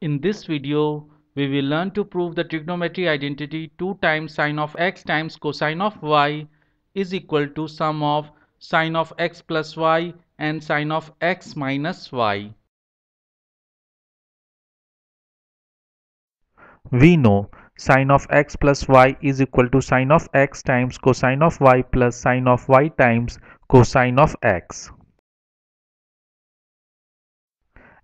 In this video, we will learn to prove the trigonometry identity 2 times sine of x times cosine of y is equal to sum of sine of x plus y and sine of x minus y. We know sine of x plus y is equal to sine of x times cosine of y plus sine of y times cosine of x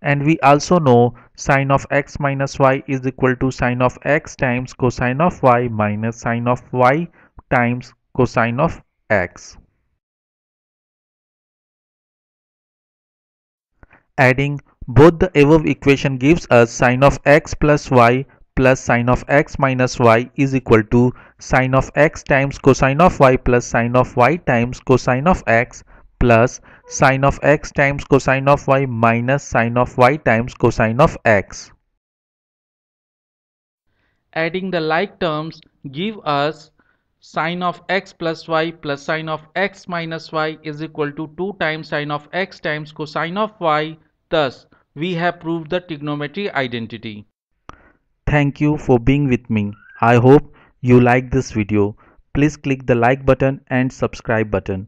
and we also know sine of x minus y is equal to sine of x times cosine of y minus sine of y times cosine of x. Adding both the above equation gives us sine of x plus y plus sine of x minus y is equal to sine of x times cosine of y plus sine of y times cosine of x plus sine of x times cosine of y minus sine of y times cosine of x. Adding the like terms give us sine of x plus y plus sine of x minus y is equal to 2 times sine of x times cosine of y. Thus, we have proved the trigonometry identity. Thank you for being with me. I hope you like this video. Please click the like button and subscribe button.